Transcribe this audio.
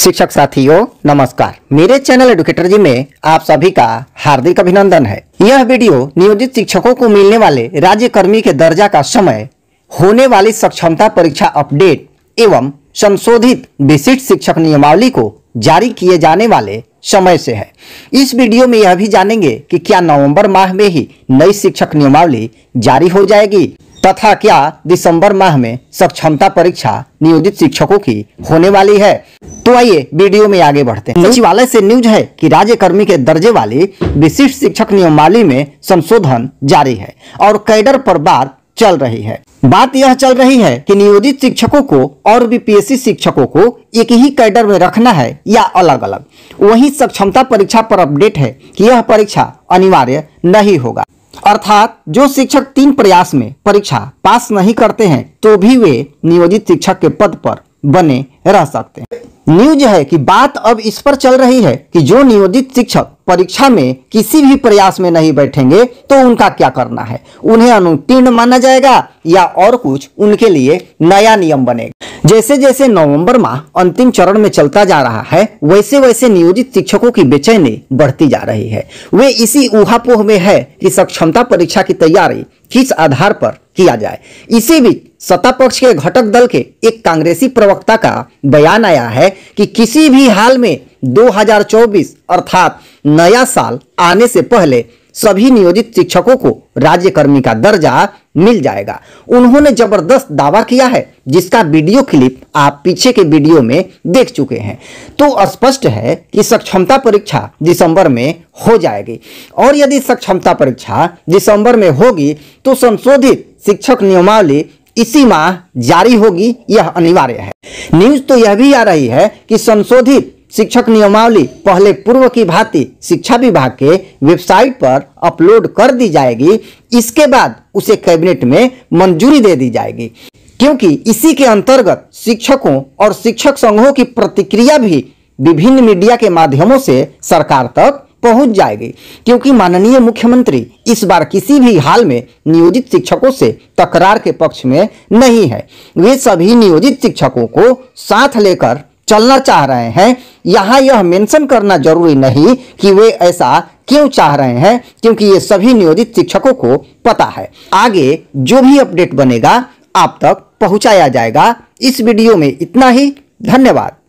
शिक्षक साथियों नमस्कार मेरे चैनल एडुकेटर जी में आप सभी का हार्दिक अभिनंदन है यह वीडियो नियोजित शिक्षकों को मिलने वाले राज्य कर्मी के दर्जा का समय होने वाली सक्षमता परीक्षा अपडेट एवं संशोधित विशिष्ट शिक्षक नियमावली को जारी किए जाने वाले समय से है इस वीडियो में यह भी जानेंगे कि क्या नवंबर माह में ही नई शिक्षक नियमावली जारी हो जाएगी तथा क्या दिसंबर माह में सक्षमता परीक्षा नियोजित शिक्षकों की होने वाली है तो आइए वीडियो में आगे बढ़ते हैं सचिवालय से न्यूज है कि राज्य कर्मी के दर्जे वाली विशिष्ट शिक्षक नियमावली में संशोधन जारी है और कैडर पर बात चल रही है बात यह चल रही है कि नियोजित शिक्षकों को और बीपीएससी शिक्षकों को एक ही कैडर में रखना है या अलग अलग वही सक्षमता परीक्षा पर अपडेट है की यह परीक्षा अनिवार्य नहीं होगा अर्थात जो शिक्षक तीन प्रयास में परीक्षा पास नहीं करते हैं तो भी वे नियोजित शिक्षक के पद पर बने रह सकते हैं न्यूज है कि बात अब इस पर चल रही है कि जो नियोजित शिक्षक परीक्षा में किसी भी प्रयास में नहीं बैठेंगे तो उनका क्या करना है उन्हें अनुत्तीर्ण माना जाएगा या और कुछ उनके लिए नया नियम बनेगा जैसे जैसे नवंबर माह अंतिम चरण में चलता जा रहा है वैसे वैसे नियोजित शिक्षकों की बेचैनी बढ़ती जा रही है वे इसी उहापोह में है कि सक्षमता परीक्षा की तैयारी किस आधार पर किया जाए इसी बीच सत्ता पक्ष के घटक दल के एक कांग्रेसी प्रवक्ता का बयान आया है कि किसी भी हाल में 2024 अर्थात नया साल आने से पहले सभी नियोजित शिक्षकों को राज्य कर्मी का दर्जा मिल जाएगा उन्होंने जबरदस्त दावा किया है जिसका वीडियो क्लिप आप पीछे के वीडियो में देख चुके हैं तो स्पष्ट है कि सक्षमता परीक्षा दिसंबर में हो जाएगी और यदि सक्षमता परीक्षा दिसंबर में होगी तो संशोधित शिक्षक नियमावली इसी माह जारी होगी यह अनिवार्य है न्यूज तो यह भी आ रही है कि संशोधित शिक्षक नियमावली पहले पूर्व की भांति शिक्षा विभाग के वेबसाइट पर अपलोड कर दी जाएगी इसके बाद उसे कैबिनेट में मंजूरी दे दी जाएगी क्योंकि इसी के अंतर्गत शिक्षकों और शिक्षक संघों की प्रतिक्रिया भी विभिन्न मीडिया के माध्यमों से सरकार तक पहुंच जाएगी क्योंकि माननीय मुख्यमंत्री इस बार किसी भी हाल में नियोजित शिक्षकों से तकरार के पक्ष में नहीं है वे सभी नियोजित शिक्षकों को साथ लेकर चलना चाह रहे हैं यहाँ यह मेंशन करना जरूरी नहीं कि वे ऐसा क्यों चाह रहे हैं क्योंकि ये सभी नियोजित शिक्षकों को पता है आगे जो भी अपडेट बनेगा आप तक पहुँचाया जाएगा इस वीडियो में इतना ही धन्यवाद